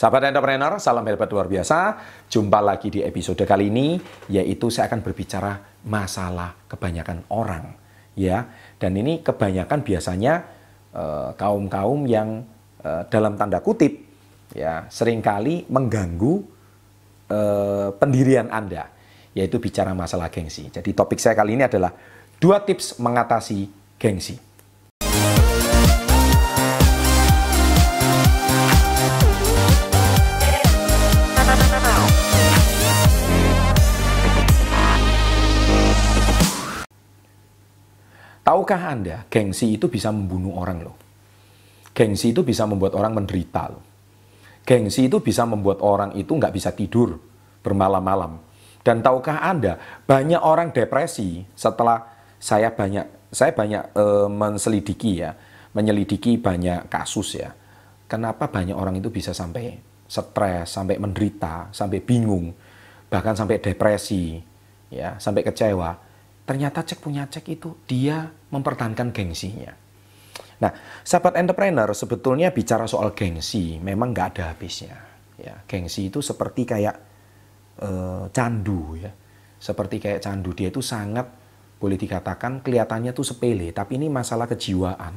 Sahabat entrepreneur, salam hebat luar biasa. Jumpa lagi di episode kali ini, yaitu saya akan berbicara masalah kebanyakan orang, ya. Dan ini kebanyakan biasanya eh, kaum-kaum eh, yang eh, dalam tanda kutip, ya, seringkali mengganggu eh, pendirian Anda, yaitu bicara masalah gengsi. Jadi topik saya kali ini adalah dua tips mengatasi gengsi. Tahukah Anda, gengsi itu bisa membunuh orang loh. Gengsi itu bisa membuat orang menderita loh. Gengsi itu bisa membuat orang itu nggak bisa tidur bermalam-malam. Dan tahukah Anda, banyak orang depresi setelah saya banyak saya banyak e, eh, menyelidiki ya, menyelidiki banyak kasus ya. Kenapa banyak orang itu bisa sampai stres, sampai menderita, sampai bingung, bahkan sampai depresi, ya, sampai kecewa Ternyata cek punya cek itu dia mempertahankan gengsinya. Nah, sahabat entrepreneur sebetulnya bicara soal gengsi memang nggak ada habisnya. Ya, gengsi itu seperti kayak e, candu ya, seperti kayak candu dia itu sangat boleh dikatakan kelihatannya tuh sepele, tapi ini masalah kejiwaan.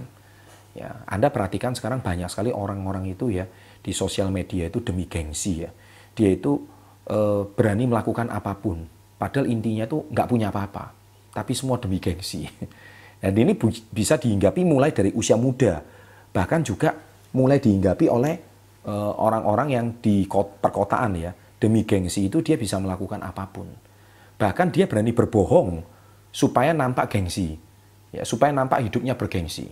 Ya, Anda perhatikan sekarang banyak sekali orang-orang itu ya di sosial media itu demi gengsi ya, dia itu e, berani melakukan apapun, padahal intinya tuh nggak punya apa-apa tapi semua demi gengsi. Dan ini bisa dihinggapi mulai dari usia muda, bahkan juga mulai dihinggapi oleh eh, orang-orang yang di perkotaan ya. Demi gengsi itu dia bisa melakukan apapun. Bahkan dia berani berbohong supaya nampak gengsi. Ya, supaya nampak hidupnya bergengsi.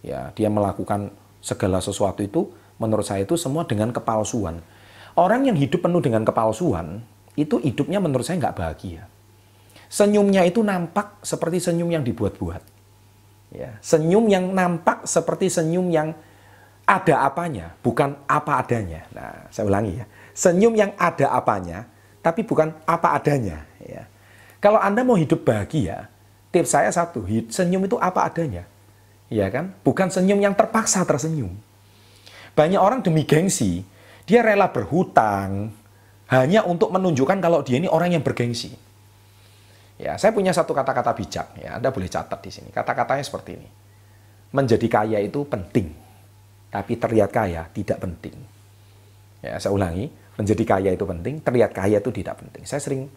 Ya, dia melakukan segala sesuatu itu menurut saya itu semua dengan kepalsuan. Orang yang hidup penuh dengan kepalsuan itu hidupnya menurut saya nggak bahagia. Senyumnya itu nampak seperti senyum yang dibuat-buat. Ya, senyum yang nampak seperti senyum yang ada apanya, bukan apa adanya. Nah, saya ulangi ya. Senyum yang ada apanya, tapi bukan apa adanya. Ya. Kalau Anda mau hidup bahagia, tips saya satu, senyum itu apa adanya. Ya kan? Bukan senyum yang terpaksa tersenyum. Banyak orang demi gengsi, dia rela berhutang hanya untuk menunjukkan kalau dia ini orang yang bergengsi. Ya, saya punya satu kata-kata bijak ya, Anda boleh catat di sini. Kata-katanya seperti ini. Menjadi kaya itu penting, tapi terlihat kaya tidak penting. Ya, saya ulangi, menjadi kaya itu penting, terlihat kaya itu tidak penting. Saya sering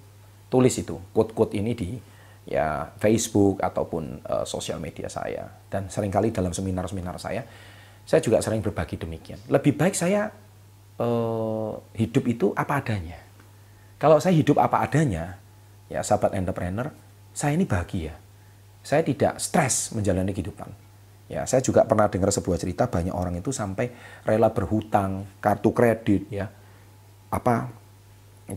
tulis itu, quote-quote ini di ya Facebook ataupun uh, sosial media saya dan seringkali dalam seminar-seminar saya saya juga sering berbagi demikian. Lebih baik saya uh, hidup itu apa adanya. Kalau saya hidup apa adanya, ya sahabat entrepreneur, saya ini bahagia. Saya tidak stres menjalani kehidupan. Ya, saya juga pernah dengar sebuah cerita banyak orang itu sampai rela berhutang, kartu kredit, ya, apa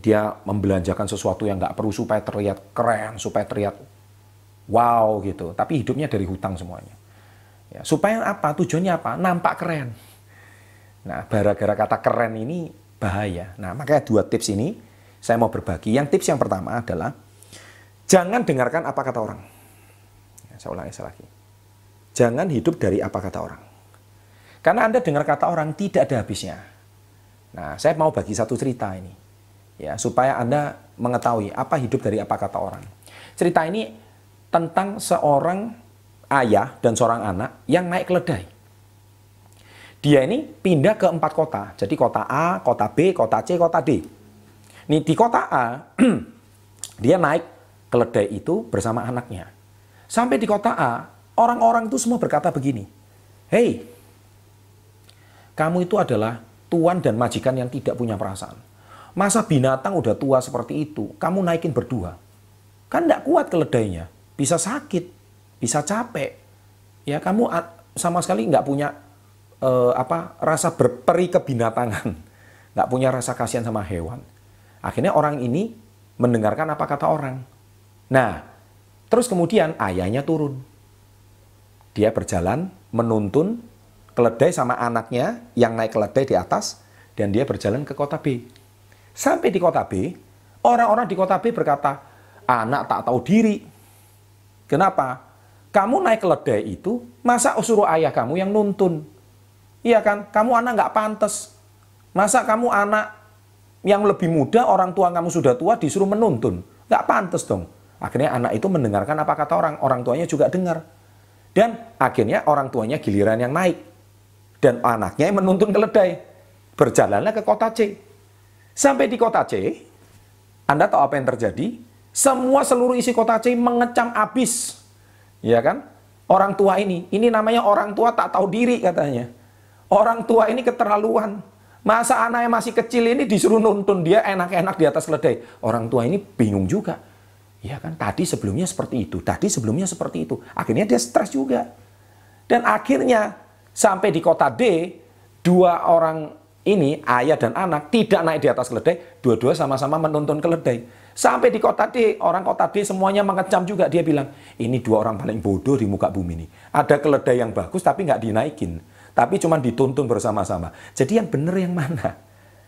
dia membelanjakan sesuatu yang nggak perlu supaya terlihat keren, supaya terlihat wow gitu. Tapi hidupnya dari hutang semuanya. Ya, supaya apa? Tujuannya apa? Nampak keren. Nah, gara-gara kata keren ini bahaya. Nah, makanya dua tips ini saya mau berbagi. Yang tips yang pertama adalah Jangan dengarkan apa kata orang. Ya, saya ulangi sekali lagi. Jangan hidup dari apa kata orang. Karena Anda dengar kata orang tidak ada habisnya. Nah, saya mau bagi satu cerita ini. Ya, supaya Anda mengetahui apa hidup dari apa kata orang. Cerita ini tentang seorang ayah dan seorang anak yang naik keledai. Dia ini pindah ke empat kota. Jadi kota A, kota B, kota C, kota D. Nih di kota A, dia naik keledai itu bersama anaknya. Sampai di kota A, orang-orang itu semua berkata begini, Hei, kamu itu adalah tuan dan majikan yang tidak punya perasaan. Masa binatang udah tua seperti itu, kamu naikin berdua. Kan tidak kuat keledainya, bisa sakit, bisa capek. Ya kamu sama sekali enggak punya eh, apa rasa berperi kebinatangan, Enggak punya rasa kasihan sama hewan. Akhirnya orang ini mendengarkan apa kata orang. Nah, terus kemudian ayahnya turun. Dia berjalan menuntun keledai sama anaknya yang naik keledai di atas dan dia berjalan ke kota B. Sampai di kota B, orang-orang di kota B berkata, anak tak tahu diri. Kenapa? Kamu naik keledai itu, masa usuruh ayah kamu yang nuntun? Iya kan? Kamu anak nggak pantas. Masa kamu anak yang lebih muda, orang tua kamu sudah tua, disuruh menuntun? Nggak pantas dong. Akhirnya anak itu mendengarkan apa kata orang, orang tuanya juga dengar. Dan akhirnya orang tuanya giliran yang naik. Dan anaknya yang menuntun keledai. Berjalanlah ke kota C. Sampai di kota C, Anda tahu apa yang terjadi? Semua seluruh isi kota C mengecam abis. Ya kan? Orang tua ini, ini namanya orang tua tak tahu diri katanya. Orang tua ini keterlaluan. Masa anaknya masih kecil ini disuruh nuntun dia enak-enak di atas keledai. Orang tua ini bingung juga Ya kan, tadi sebelumnya seperti itu, tadi sebelumnya seperti itu. Akhirnya dia stres juga. Dan akhirnya sampai di kota D, dua orang ini, ayah dan anak, tidak naik di atas keledai, dua-dua sama-sama menuntun keledai. Sampai di kota D, orang kota D semuanya mengecam juga. Dia bilang, ini dua orang paling bodoh di muka bumi ini. Ada keledai yang bagus tapi nggak dinaikin. Tapi cuma dituntun bersama-sama. Jadi yang benar yang mana?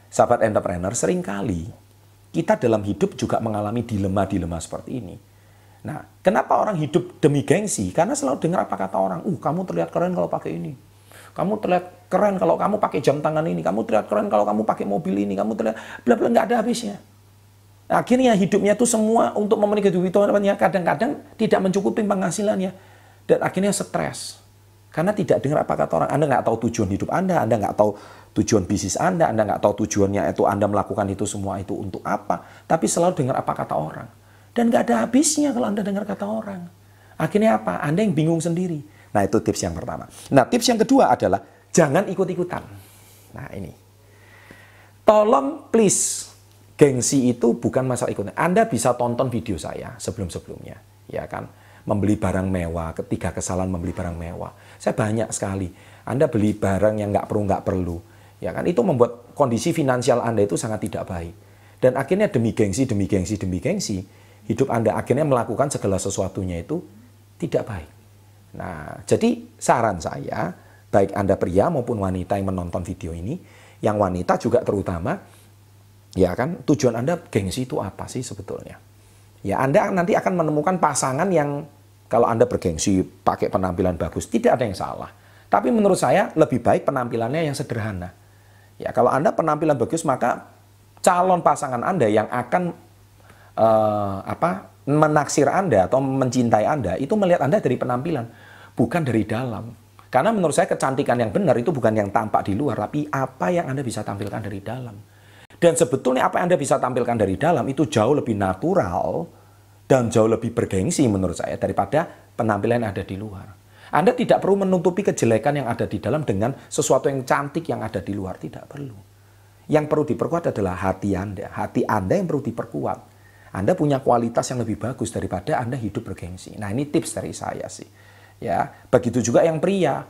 Sahabat entrepreneur, seringkali kita dalam hidup juga mengalami dilema-dilema seperti ini. Nah, kenapa orang hidup demi gengsi? Karena selalu dengar apa kata orang, uh kamu terlihat keren kalau pakai ini. Kamu terlihat keren kalau kamu pakai jam tangan ini. Kamu terlihat keren kalau kamu pakai mobil ini. Kamu terlihat, bla bla nggak ada habisnya. Nah, akhirnya hidupnya itu semua untuk memenuhi kebutuhan ya, kadang-kadang tidak mencukupi penghasilannya dan akhirnya stres. Karena tidak dengar apa kata orang. Anda nggak tahu tujuan hidup Anda, Anda nggak tahu tujuan bisnis Anda, Anda nggak tahu tujuannya itu Anda melakukan itu semua itu untuk apa. Tapi selalu dengar apa kata orang. Dan nggak ada habisnya kalau Anda dengar kata orang. Akhirnya apa? Anda yang bingung sendiri. Nah itu tips yang pertama. Nah tips yang kedua adalah jangan ikut-ikutan. Nah ini. Tolong please gengsi itu bukan masalah ikut. Anda bisa tonton video saya sebelum-sebelumnya, ya kan? membeli barang mewah, ketiga kesalahan membeli barang mewah. Saya banyak sekali. Anda beli barang yang nggak perlu nggak perlu, ya kan? Itu membuat kondisi finansial Anda itu sangat tidak baik. Dan akhirnya demi gengsi, demi gengsi, demi gengsi, hidup Anda akhirnya melakukan segala sesuatunya itu tidak baik. Nah, jadi saran saya, baik Anda pria maupun wanita yang menonton video ini, yang wanita juga terutama, ya kan, tujuan Anda gengsi itu apa sih sebetulnya? Ya, Anda nanti akan menemukan pasangan yang kalau Anda bergengsi, pakai penampilan bagus, tidak ada yang salah. Tapi menurut saya lebih baik penampilannya yang sederhana. Ya, kalau Anda penampilan bagus maka calon pasangan Anda yang akan uh, apa? menaksir Anda atau mencintai Anda itu melihat Anda dari penampilan, bukan dari dalam. Karena menurut saya kecantikan yang benar itu bukan yang tampak di luar, tapi apa yang Anda bisa tampilkan dari dalam. Dan sebetulnya apa yang Anda bisa tampilkan dari dalam itu jauh lebih natural dan jauh lebih bergengsi menurut saya daripada penampilan yang ada di luar. Anda tidak perlu menutupi kejelekan yang ada di dalam dengan sesuatu yang cantik yang ada di luar, tidak perlu. Yang perlu diperkuat adalah hati Anda, hati Anda yang perlu diperkuat. Anda punya kualitas yang lebih bagus daripada Anda hidup bergengsi. Nah, ini tips dari saya sih. Ya, begitu juga yang pria.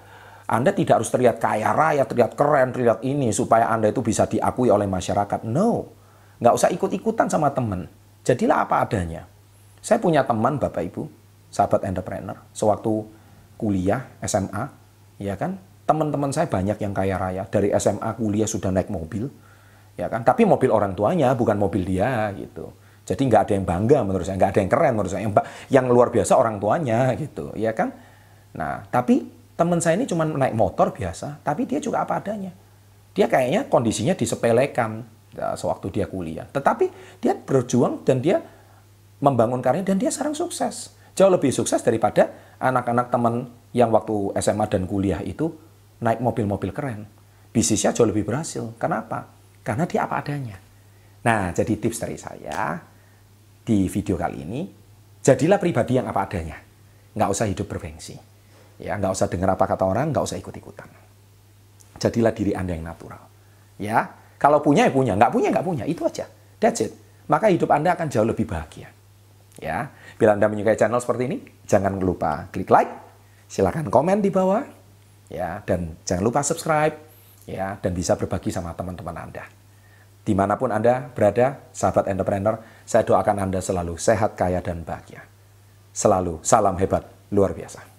Anda tidak harus terlihat kaya raya, terlihat keren, terlihat ini supaya Anda itu bisa diakui oleh masyarakat. No. Nggak usah ikut-ikutan sama teman. Jadilah apa adanya. Saya punya teman Bapak Ibu, sahabat entrepreneur, sewaktu kuliah SMA, ya kan? Teman-teman saya banyak yang kaya raya, dari SMA kuliah sudah naik mobil, ya kan? Tapi mobil orang tuanya bukan mobil dia gitu. Jadi nggak ada yang bangga menurut saya, nggak ada yang keren menurut saya, yang, yang luar biasa orang tuanya gitu, ya kan? Nah, tapi teman saya ini cuma naik motor biasa, tapi dia juga apa adanya. Dia kayaknya kondisinya disepelekan ya, sewaktu dia kuliah, tetapi dia berjuang dan dia membangun karirnya dan dia sekarang sukses. Jauh lebih sukses daripada anak-anak teman yang waktu SMA dan kuliah itu naik mobil-mobil keren. Bisnisnya jauh lebih berhasil. Kenapa? Karena dia apa adanya. Nah, jadi tips dari saya di video kali ini, jadilah pribadi yang apa adanya. Nggak usah hidup berfengsi. Ya, nggak usah dengar apa kata orang, nggak usah ikut-ikutan. Jadilah diri Anda yang natural. Ya, kalau punya ya punya, nggak punya ya nggak punya, itu aja. That's it. Maka hidup Anda akan jauh lebih bahagia. Ya, bila Anda menyukai channel seperti ini, jangan lupa klik like, silakan komen di bawah, ya, dan jangan lupa subscribe, ya, dan bisa berbagi sama teman-teman Anda. Dimanapun Anda berada, sahabat entrepreneur, saya doakan Anda selalu sehat, kaya, dan bahagia. Selalu salam hebat, luar biasa.